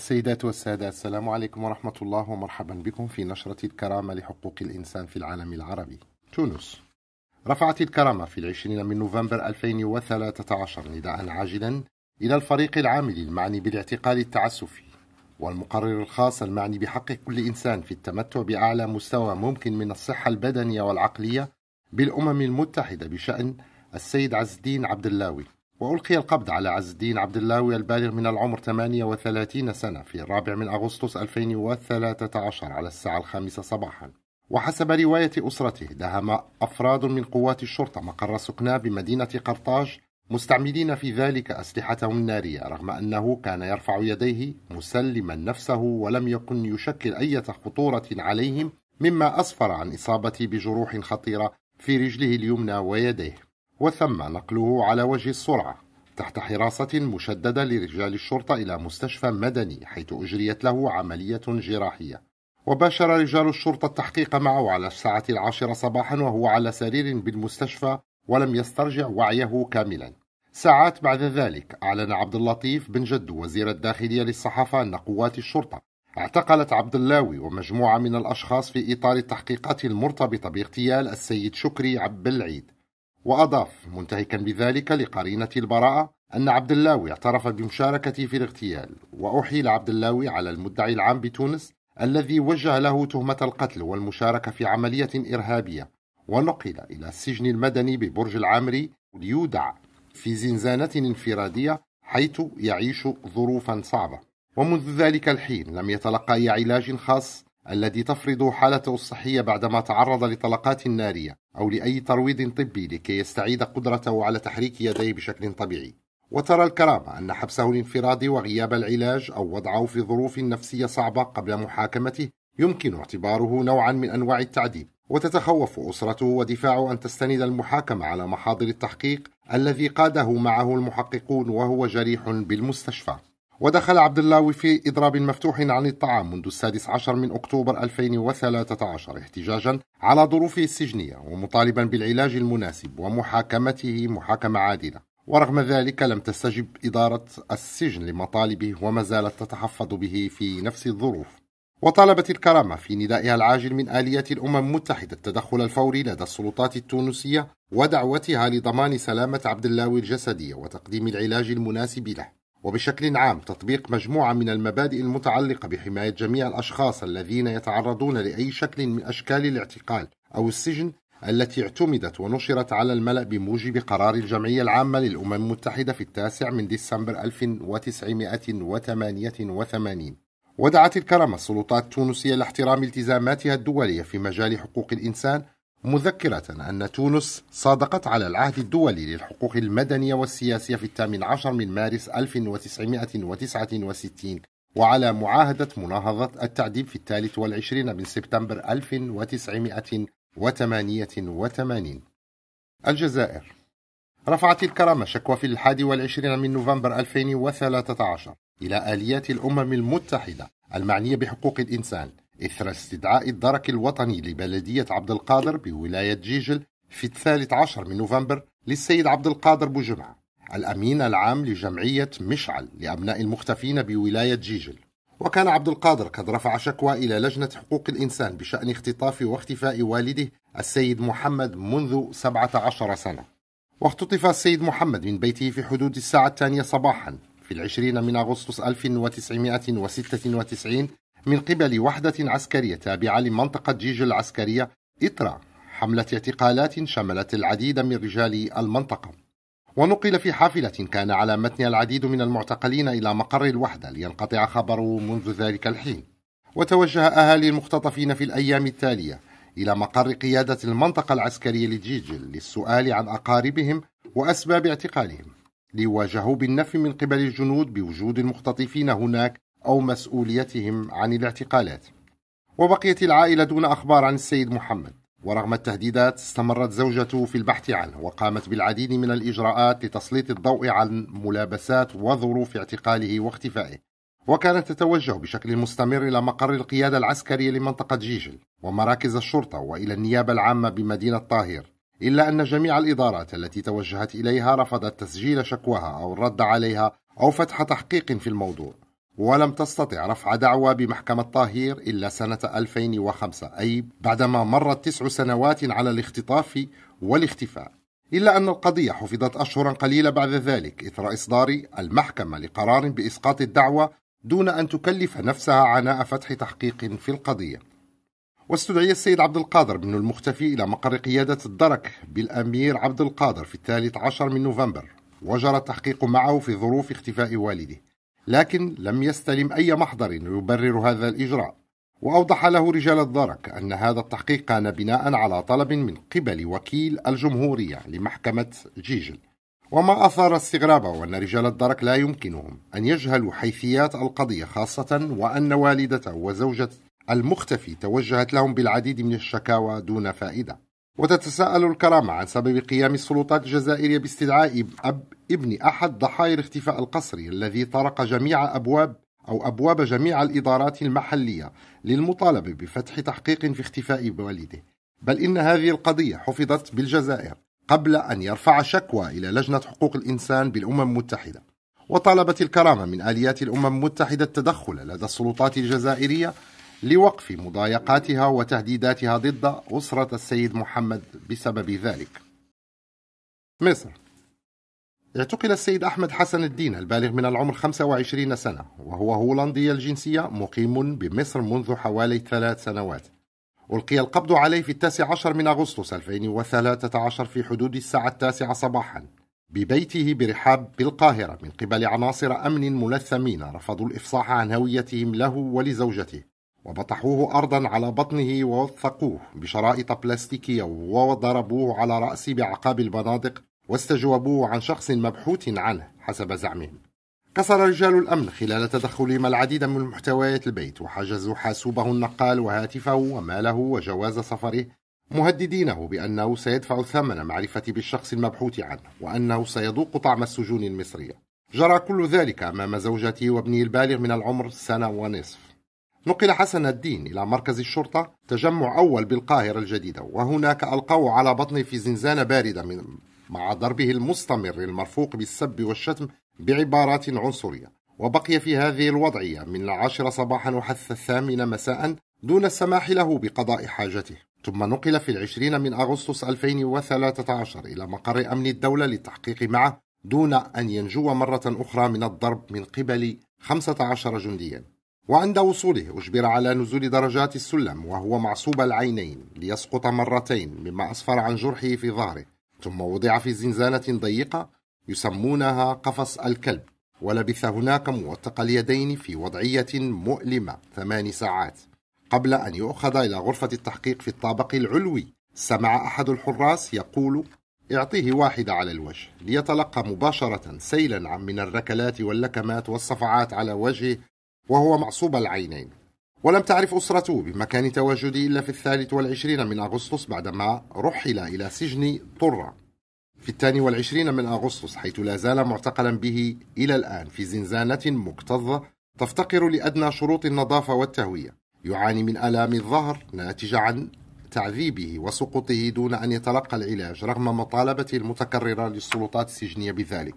السيدات والسادة السلام عليكم ورحمة الله ومرحبا بكم في نشرة الكرامة لحقوق الإنسان في العالم العربي تونس رفعت الكرامة في العشرين من نوفمبر 2013 نداء عاجلا إلى الفريق العامل المعني بالاعتقال التعسفي والمقرر الخاص المعني بحق كل إنسان في التمتع بأعلى مستوى ممكن من الصحة البدنية والعقلية بالأمم المتحدة بشأن السيد عز الدين عبد اللاوي وألقي القبض على عز الدين عبد اللاوي البالغ من العمر 38 سنة في الرابع من أغسطس 2013 على الساعة الخامسة صباحا وحسب رواية أسرته دهم أفراد من قوات الشرطة مقر سكناه بمدينة قرطاج مستعملين في ذلك أسلحتهم النارية رغم أنه كان يرفع يديه مسلما نفسه ولم يكن يشكل أي خطورة عليهم مما أسفر عن إصابته بجروح خطيرة في رجله اليمنى ويديه وثم نقله على وجه السرعة تحت حراسة مشددة لرجال الشرطة إلى مستشفى مدني حيث أجريت له عملية جراحية وباشر رجال الشرطة التحقيق معه على الساعة العاشرة صباحا وهو على سرير بالمستشفى ولم يسترجع وعيه كاملا ساعات بعد ذلك أعلن عبد اللطيف بن جدو وزير الداخلية للصحافة أن قوات الشرطة اعتقلت عبد اللاوي ومجموعة من الأشخاص في إطار التحقيقات المرتبطة باغتيال السيد شكري عبد العيد وأضاف منتهكا بذلك لقرينة البراءة أن عبد اللاوي اعترف بمشاركته في الاغتيال وأحيل عبد اللاوي على المدعي العام بتونس الذي وجه له تهمة القتل والمشاركة في عملية إرهابية ونقل إلى السجن المدني ببرج العامري ليودع في زنزانة انفرادية حيث يعيش ظروفا صعبة ومنذ ذلك الحين لم يتلقى أي علاج خاص الذي تفرض حالته الصحية بعدما تعرض لطلقات نارية أو لأي ترويض طبي لكي يستعيد قدرته على تحريك يديه بشكل طبيعي وترى الكرامة أن حبسه الانفرادي وغياب العلاج أو وضعه في ظروف نفسية صعبة قبل محاكمته يمكن اعتباره نوعا من أنواع التعذيب وتتخوف أسرته ودفاعه أن تستند المحاكمة على محاضر التحقيق الذي قاده معه المحققون وهو جريح بالمستشفى ودخل عبد الله في إضراب مفتوح عن الطعام منذ السادس عشر من أكتوبر 2013 احتجاجا على ظروفه السجنية ومطالبا بالعلاج المناسب ومحاكمته محاكمة عادلة ورغم ذلك لم تستجب إدارة السجن لمطالبه وما زالت تتحفظ به في نفس الظروف وطالبت الكرامة في ندائها العاجل من آليات الأمم المتحدة التدخل الفوري لدى السلطات التونسية ودعوتها لضمان سلامة عبد اللاوي الجسدية وتقديم العلاج المناسب له وبشكل عام تطبيق مجموعة من المبادئ المتعلقة بحماية جميع الأشخاص الذين يتعرضون لأي شكل من أشكال الاعتقال أو السجن التي اعتمدت ونشرت على الملأ بموجب قرار الجمعية العامة للأمم المتحدة في التاسع من ديسمبر 1988 ودعت الكرامة السلطات التونسية لاحترام التزاماتها الدولية في مجال حقوق الإنسان مذكرة أن تونس صادقت على العهد الدولي للحقوق المدنية والسياسية في الثامن عشر من مارس 1969 وعلى معاهدة مناهضة التعذيب في الثالث والعشرين من سبتمبر 1988 الجزائر رفعت الكرامة شكوى في الحادي والعشرين من نوفمبر 2013 إلى آليات الأمم المتحدة المعنية بحقوق الإنسان إثر استدعاء الدرك الوطني لبلدية عبد القادر بولاية جيجل في الثالث عشر من نوفمبر للسيد عبد القادر بوجمعة الأمين العام لجمعية مشعل لأبناء المختفين بولاية جيجل وكان عبد القادر قد رفع شكوى إلى لجنة حقوق الإنسان بشأن اختطاف واختفاء والده السيد محمد منذ 17 سنة واختطف السيد محمد من بيته في حدود الساعة الثانية صباحا في العشرين من أغسطس 1996 من قبل وحدة عسكرية تابعة لمنطقة جيج العسكرية إطرا حملة اعتقالات شملت العديد من رجال المنطقة ونقل في حافلة كان على متنها العديد من المعتقلين إلى مقر الوحدة لينقطع خبره منذ ذلك الحين وتوجه أهالي المختطفين في الأيام التالية إلى مقر قيادة المنطقة العسكرية لجيجل للسؤال عن أقاربهم وأسباب اعتقالهم ليواجهوا بالنفي من قبل الجنود بوجود المختطفين هناك أو مسؤوليتهم عن الاعتقالات وبقيت العائلة دون أخبار عن السيد محمد ورغم التهديدات استمرت زوجته في البحث عنه وقامت بالعديد من الإجراءات لتسليط الضوء عن ملابسات وظروف اعتقاله واختفائه وكانت تتوجه بشكل مستمر إلى مقر القيادة العسكرية لمنطقة جيجل ومراكز الشرطة وإلى النيابة العامة بمدينة طاهر. إلا أن جميع الإدارات التي توجهت إليها رفضت تسجيل شكواها أو الرد عليها أو فتح تحقيق في الموضوع ولم تستطع رفع دعوى بمحكمة طاهير إلا سنة 2005 أي بعدما مرت تسع سنوات على الاختطاف والاختفاء إلا أن القضية حفظت أشهرا قليلة بعد ذلك إثر إصدار المحكمة لقرار بإسقاط الدعوة دون أن تكلف نفسها عناء فتح تحقيق في القضية واستدعي السيد عبد القادر بن المختفي إلى مقر قيادة الدرك بالأمير عبد القادر في الثالث عشر من نوفمبر وجرى التحقيق معه في ظروف اختفاء والده لكن لم يستلم أي محضر يبرر هذا الإجراء وأوضح له رجال الدرك أن هذا التحقيق كان بناء على طلب من قبل وكيل الجمهورية لمحكمة جيجل وما أثار استغرابه وأن رجال الدرك لا يمكنهم أن يجهلوا حيثيات القضية خاصة وأن والدته وزوجة المختفي توجهت لهم بالعديد من الشكاوى دون فائدة وتتساءل الكرامة عن سبب قيام السلطات الجزائرية باستدعاء أب ابن أحد ضحايا الاختفاء القسري الذي طرق جميع أبواب أو أبواب جميع الإدارات المحلية للمطالبة بفتح تحقيق في اختفاء والده بل إن هذه القضية حفظت بالجزائر قبل أن يرفع شكوى إلى لجنة حقوق الإنسان بالأمم المتحدة وطالبت الكرامة من آليات الأمم المتحدة التدخل لدى السلطات الجزائرية لوقف مضايقاتها وتهديداتها ضد أسرة السيد محمد بسبب ذلك مصر اعتقل السيد أحمد حسن الدين البالغ من العمر 25 سنة وهو هولندي الجنسية مقيم بمصر منذ حوالي ثلاث سنوات ألقي القبض عليه في التاسع عشر من أغسطس 2013 في حدود الساعة التاسعة صباحا ببيته برحاب بالقاهرة من قبل عناصر أمن ملثمين رفضوا الإفصاح عن هويتهم له ولزوجته وبطحوه أرضا على بطنه ووثقوه بشرائط بلاستيكية وضربوه على رأسه بعقاب البنادق واستجوبوه عن شخص مبحوث عنه حسب زعمهم كسر رجال الأمن خلال تدخلهم العديد من محتويات البيت وحجزوا حاسوبه النقال وهاتفه وماله وجواز سفره مهددينه بأنه سيدفع ثمن معرفة بالشخص المبحوث عنه وأنه سيذوق طعم السجون المصرية جرى كل ذلك أمام زوجتي وابني البالغ من العمر سنة ونصف نقل حسن الدين إلى مركز الشرطة تجمع أول بالقاهرة الجديدة وهناك ألقوه على بطنه في زنزانة باردة من مع ضربه المستمر المرفوق بالسب والشتم بعبارات عنصرية وبقي في هذه الوضعية من العاشرة صباحا وحتى الثامنة مساء دون السماح له بقضاء حاجته ثم نقل في العشرين من أغسطس 2013 إلى مقر أمن الدولة للتحقيق معه دون أن ينجو مرة أخرى من الضرب من قبل 15 جنديا وعند وصوله أجبر على نزول درجات السلم وهو معصوب العينين ليسقط مرتين مما أسفر عن جرحه في ظهره ثم وضع في زنزانة ضيقة يسمونها قفص الكلب ولبث هناك موثق اليدين في وضعية مؤلمة ثمان ساعات قبل أن يؤخذ إلى غرفة التحقيق في الطابق العلوي سمع أحد الحراس يقول اعطيه واحدة على الوجه ليتلقى مباشرة سيلا من الركلات واللكمات والصفعات على وجهه وهو معصوب العينين ولم تعرف أسرته بمكان تواجده إلا في الثالث والعشرين من أغسطس بعدما رحل إلى سجن طرة في الثاني والعشرين من أغسطس حيث لا زال معتقلا به إلى الآن في زنزانة مكتظة تفتقر لأدنى شروط النظافة والتهوية يعاني من ألام الظهر ناتج عن تعذيبه وسقوطه دون أن يتلقى العلاج رغم مطالبته المتكررة للسلطات السجنية بذلك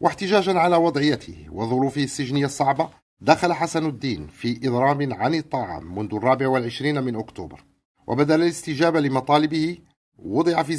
واحتجاجا على وضعيته وظروفه السجنية الصعبة دخل حسن الدين في إضراب عن الطعام منذ الرابع والعشرين من أكتوبر وبدل الاستجابة لمطالبه وضع في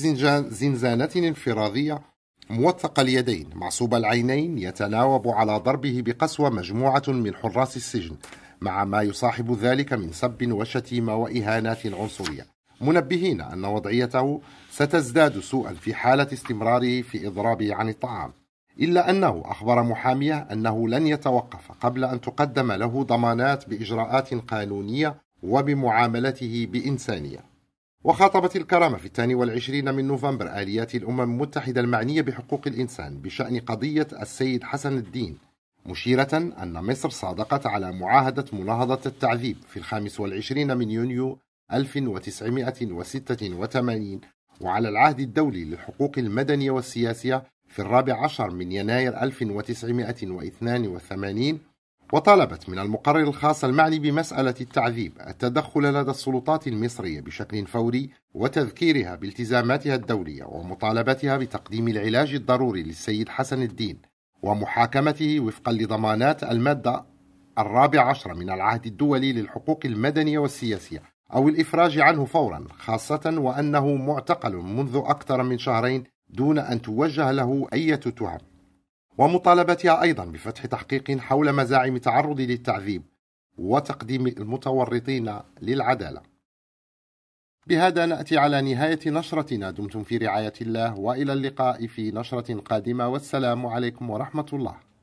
زنزانة انفراضية موثق اليدين معصوب العينين يتناوب على ضربه بقسوة مجموعة من حراس السجن مع ما يصاحب ذلك من سب وشتيمة وإهانات عنصرية منبهين أن وضعيته ستزداد سوءا في حالة استمراره في إضرابه عن الطعام إلا أنه أخبر محاميه أنه لن يتوقف قبل أن تقدم له ضمانات بإجراءات قانونية وبمعاملته بإنسانية وخاطبت الكرامة في الثاني والعشرين من نوفمبر آليات الأمم المتحدة المعنية بحقوق الإنسان بشأن قضية السيد حسن الدين مشيرة أن مصر صادقت على معاهدة مناهضة التعذيب في الخامس والعشرين من يونيو 1986 وعلى العهد الدولي للحقوق المدنية والسياسية في الرابع عشر من يناير 1982 وطلبت من المقرر الخاص المعني بمسألة التعذيب التدخل لدى السلطات المصرية بشكل فوري وتذكيرها بالتزاماتها الدولية ومطالبتها بتقديم العلاج الضروري للسيد حسن الدين ومحاكمته وفقا لضمانات المادة الرابع عشر من العهد الدولي للحقوق المدنية والسياسية أو الإفراج عنه فورا خاصة وأنه معتقل منذ أكثر من شهرين دون أن توجه له أي تهم ومطالبتها أيضا بفتح تحقيق حول مزاعم تعرض للتعذيب وتقديم المتورطين للعدالة بهذا نأتي على نهاية نشرتنا دمتم في رعاية الله وإلى اللقاء في نشرة قادمة والسلام عليكم ورحمة الله